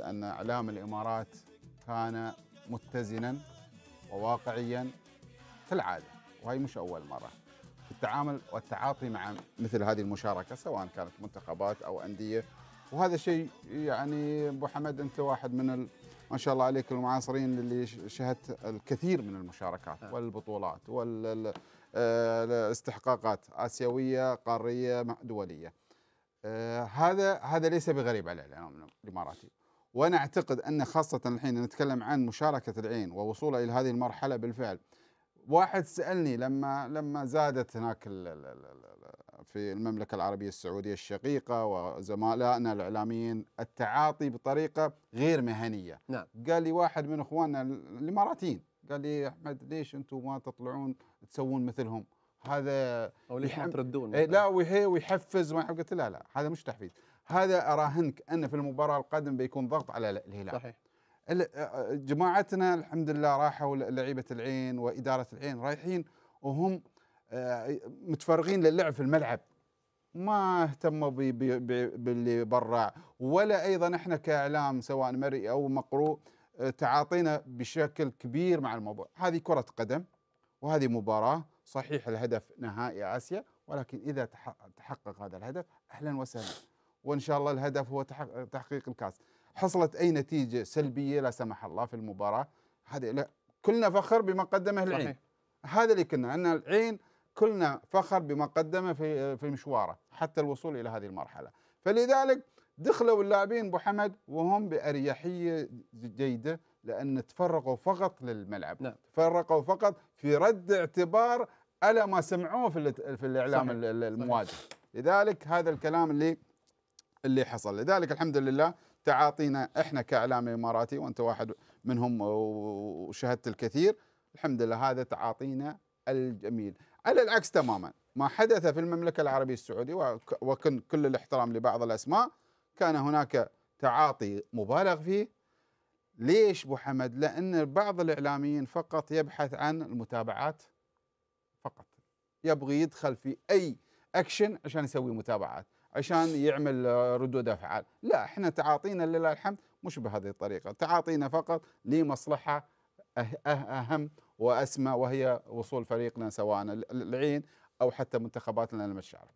أن إعلام الإمارات كان متزنا وواقعيا كالعادة وهي مش أول مرة في التعامل والتعاطي مع مثل هذه المشاركة سواء كانت منتخبات أو أندية وهذا شيء يعني أبو حمد أنت واحد من ال... ما شاء الله عليك المعاصرين اللي شهدت الكثير من المشاركات آه. والبطولات والاستحقاقات آه، آسيوية قارية دولية آه، هذا هذا ليس بغريب على الإعلام الإماراتي وانا اعتقد ان خاصه الحين نتكلم عن مشاركه العين ووصولها الى هذه المرحله بالفعل واحد سالني لما لما زادت هناك في المملكه العربيه السعوديه الشقيقه وزملائنا الاعلاميين التعاطي بطريقه غير مهنيه نعم. قال لي واحد من اخواننا الاماراتيين قال لي احمد ليش انتم ما تطلعون تسوون مثلهم هذا او ليش ما تردون إيه، لا وهي ويحفز ما قلت لا لا هذا مش تحفيز هذا اراهنك ان في المباراه القادمه بيكون ضغط على الهلال صحيح جماعتنا الحمد لله راحوا لعيبه العين واداره العين رايحين وهم آه، متفرغين للعب في الملعب ما اهتموا باللي برا ولا ايضا احنا كاعلام سواء مرئي او مقروء آه، تعاطينا بشكل كبير مع الموضوع هذه كره قدم وهذه مباراه صحيح الهدف نهائي اسيا ولكن اذا تحقق هذا الهدف اهلا وسهلا وان شاء الله الهدف هو تحقيق الكاس حصلت اي نتيجه سلبيه لا سمح الله في المباراه هذه لا كلنا فخر بما قدمه العين صحيح. هذا اللي كنا ان العين كلنا فخر بما قدمه في في مشواره حتى الوصول الى هذه المرحله فلذلك دخلوا اللاعبين ابو حمد وهم باريحيه جيده لان تفرقوا فقط للملعب نعم. تفرقوا فقط في رد اعتبار على ما سمعوه في في الاعلام صحيح. المواجه صحيح. لذلك هذا الكلام اللي اللي حصل لذلك الحمد لله تعاطينا احنا كاعلام اماراتي وانت واحد منهم وشهدت الكثير الحمد لله هذا تعاطينا الجميل على العكس تماما ما حدث في المملكه العربيه السعوديه وكن كل الاحترام لبعض الاسماء كان هناك تعاطي مبالغ فيه ليش ابو حمد؟ لان بعض الاعلاميين فقط يبحث عن المتابعات فقط يبغي يدخل في اي اكشن عشان يسوي متابعات عشان يعمل آه، ردود افعال لا احنا تعاطينا لله الحمد مش بهذه الطريقه تعاطينا فقط لمصلحه أه-، أه-، اهم واسمى وهي وصول فريقنا سواء العين او حتى منتخباتنا للمشاركه